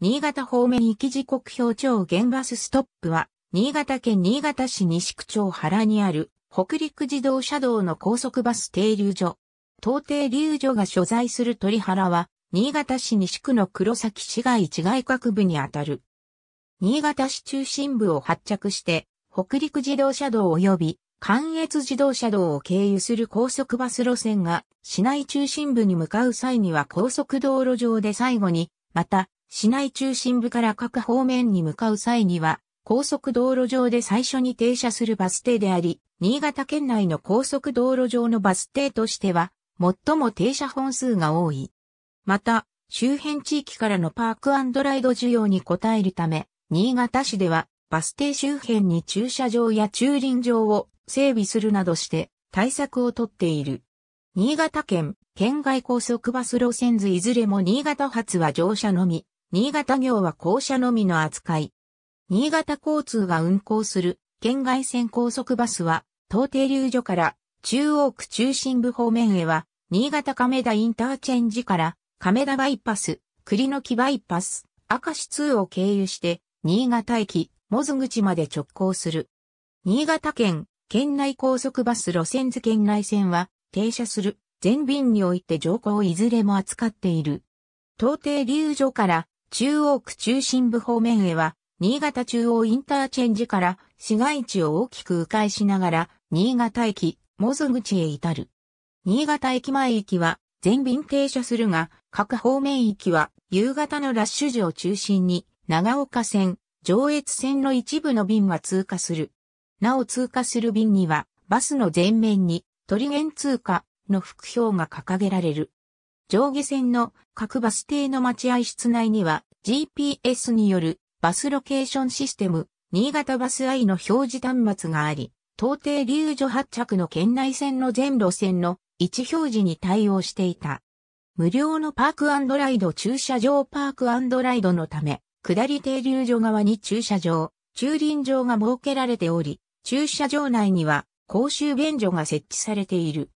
新潟方面行き時刻表超原バスストップは、新潟県新潟市西区町原にある、北陸自動車道の高速バス停留所。東停留所が所在する鳥原は、新潟市西区の黒崎市街地外各部にあたる。新潟市中心部を発着して、北陸自動車道及び関越自動車道を経由する高速バス路線が市内中心部に向かう際には高速道路上で最後に、また市内中心部から各方面に向かう際には、高速道路上で最初に停車するバス停であり、新潟県内の高速道路上のバス停としては、最も停車本数が多い。また、周辺地域からのパークライド需要に応えるため、新潟市では、バス停周辺に駐車場や駐輪場を整備するなどして対策をとっている。新潟県、県外高速バス路線図いずれも新潟発は乗車のみ、新潟業は校舎のみの扱い。新潟交通が運行する県外線高速バスは、東停留所から中央区中心部方面へは、新潟亀田インターチェンジから亀田バイパス、栗の木バイパス、明石通を経由して、新潟駅、もず口まで直行する。新潟県、県内高速バス路線図県内線は、停車する、全便において乗降をいずれも扱っている。東停留所から中央区中心部方面へは、新潟中央インターチェンジから市街地を大きく迂回しながら、新潟駅、モズ口へ至る。新潟駅前駅は全便停車するが、各方面駅は夕方のラッシュ時を中心に、長岡線、上越線の一部の便は通過する。なお通過する便には、バスの前面に、トリゲン通過の副標が掲げられる。上下線の各バス停の待合室内には GPS によるバスロケーションシステム、新潟バスイの表示端末があり、到底流除発着の県内線の全路線の位置表示に対応していた。無料のパークライド駐車場パークライドのため、下り停留所側に駐車場、駐輪場が設けられており、駐車場内には公衆便所が設置されている。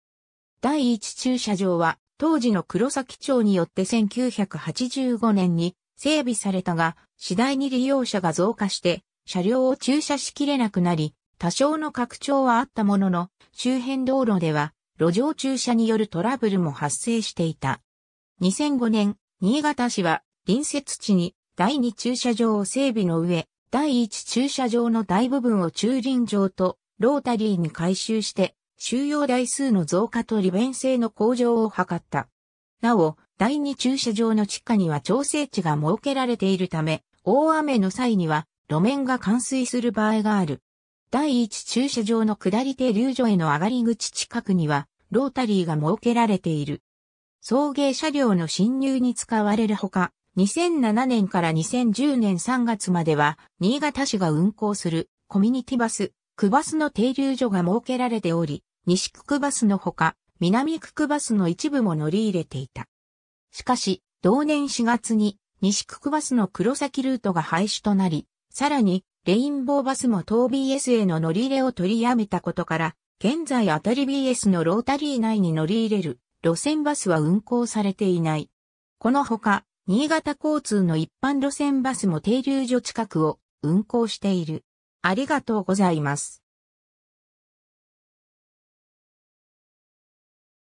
第1駐車場は当時の黒崎町によって1985年に整備されたが、次第に利用者が増加して、車両を駐車しきれなくなり、多少の拡張はあったものの、周辺道路では、路上駐車によるトラブルも発生していた。2005年、新潟市は、隣接地に第2駐車場を整備の上、第1駐車場の大部分を駐輪場とロータリーに改修して、収容台数の増加と利便性の向上を図った。なお、第2駐車場の地下には調整池が設けられているため、大雨の際には路面が冠水する場合がある。第1駐車場の下り停留所への上がり口近くには、ロータリーが設けられている。送迎車両の侵入に使われるほか、2007年から2010年3月までは、新潟市が運行するコミュニティバス、区バスの停留所が設けられており、西区区バスのほか、南区区バスの一部も乗り入れていた。しかし、同年4月に西区区バスの黒崎ルートが廃止となり、さらにレインボーバスも当 BS への乗り入れを取りやめたことから、現在当たり BS のロータリー内に乗り入れる路線バスは運行されていない。このほか、新潟交通の一般路線バスも停留所近くを運行している。ありがとうございます。